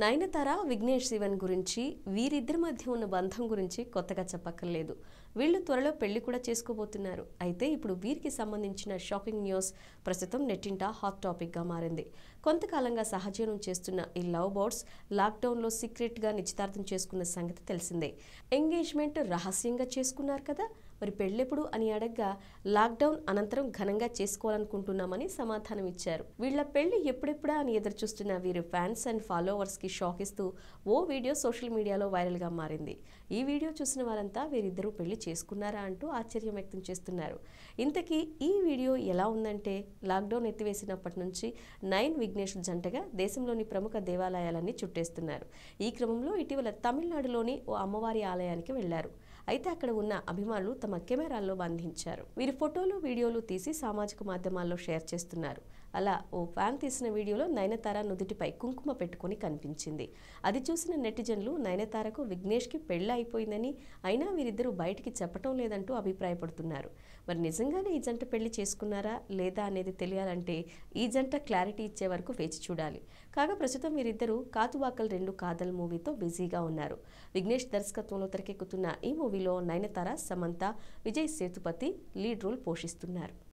నయనతార విఘ్నేష్ శివన్ గురించి వీరిద్దరి మధ్య ఉన్న బంధం గురించి కొత్తగా చెప్పక్కర్లేదు వీళ్ళు త్వరలో పెళ్లి కూడా చేసుకోబోతున్నారు అయితే ఇప్పుడు వీరికి సంబంధించిన షాకింగ్ న్యూస్ ప్రస్తుతం నెట్టింట హాట్ టాపిక్గా మారింది కొంతకాలంగా సహజీవనం చేస్తున్న ఈ లవ్ బర్డ్స్ లాక్డౌన్లో సీక్రెట్గా నిశ్చితార్థం చేసుకున్న సంగతి తెలిసిందే ఎంగేజ్మెంట్ రహస్యంగా చేసుకున్నారు కదా మరి పెళ్ళెప్పుడు అని అడగ్గా లాక్డౌన్ అనంతరం ఘనంగా చేసుకోవాలనుకుంటున్నామని సమాధానం ఇచ్చారు వీళ్ల పెళ్లి ఎప్పుడెప్పుడా అని ఎదురు చూస్తున్న వీరి ఫ్యాన్స్ అండ్ ఫాలోవర్స్కి షాక్ ఇస్తూ ఓ వీడియో సోషల్ మీడియాలో వైరల్గా మారింది ఈ వీడియో చూసిన వారంతా వీరిద్దరూ పెళ్లి చేసుకున్నారా అంటూ ఆశ్చర్యం వ్యక్తం చేస్తున్నారు ఇంతకీ ఈ వీడియో ఎలా ఉందంటే లాక్డౌన్ ఎత్తివేసినప్పటి నుంచి నైన్ విఘ్నేష్ జంటగా దేశంలోని ప్రముఖ దేవాలయాలన్నీ చుట్టేస్తున్నారు ఈ క్రమంలో ఇటీవల తమిళనాడులోని ఓ అమ్మవారి ఆలయానికి వెళ్లారు అయితే అక్కడ ఉన్న అభిమానులు తమ కెమెరాల్లో బంధించారు వీరి ఫోటోలు వీడియోలు తీసి సామాజిక మాధ్యమాల్లో షేర్ చేస్తున్నారు అలా ఓ ఫ్యాన్ తీసిన వీడియోలో నయనతార నుదుటిపై కుంకుమ పెట్టుకుని కనిపించింది అది చూసిన నెటిజన్లు నయనతారకు విఘ్నేష్కి పెళ్ళి అయిపోయిందని అయినా వీరిద్దరూ బయటికి చెప్పటం లేదంటూ అభిప్రాయపడుతున్నారు మరి నిజంగానే ఈ జంట పెళ్లి చేసుకున్నారా లేదా అనేది తెలియాలంటే ఈ జంట క్లారిటీ ఇచ్చే వరకు వేచి చూడాలి కాగా ప్రస్తుతం వీరిద్దరూ కాతువాకల్ రెండు కాదల్ మూవీతో బిజీగా ఉన్నారు విఘ్నేష్ దర్శకత్వంలో తెరకెక్కుతున్న ఈ మూవీలో నయనతార సమంత విజయ్ సేతుపతి లీడ్ రోల్ పోషిస్తున్నారు